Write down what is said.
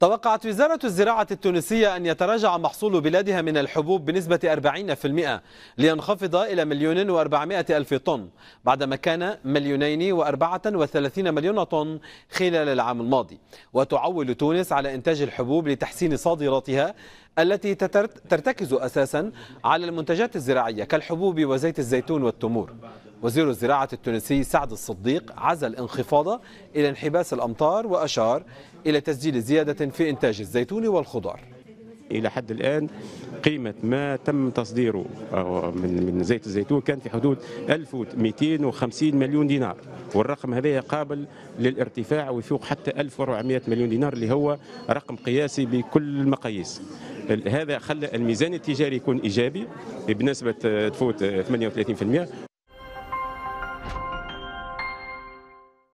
توقعت وزارة الزراعة التونسية أن يتراجع محصول بلادها من الحبوب بنسبة 40% لينخفض إلى مليون وأربعمائة ألف طن بعدما كان مليونين وأربعة وثلاثين مليون طن خلال العام الماضي وتعول تونس على إنتاج الحبوب لتحسين صادراتها التي ترتكز أساسا على المنتجات الزراعية كالحبوب وزيت الزيتون والتمور وزير الزراعة التونسي سعد الصديق عزا الانخفاض إلى انحباس الأمطار وأشار إلى تسجيل زيادة في إنتاج الزيتون والخضار إلى حد الآن قيمة ما تم تصديره آه، من من زيت الزيتون كان في حدود 1250 مليون دينار والرقم هذا قابل للارتفاع ويفوق حتى 1400 مليون دينار اللي هو رقم قياسي بكل المقاييس هذا خلى الميزان التجاري يكون إيجابي بنسبة آه، تفوت 38% آه،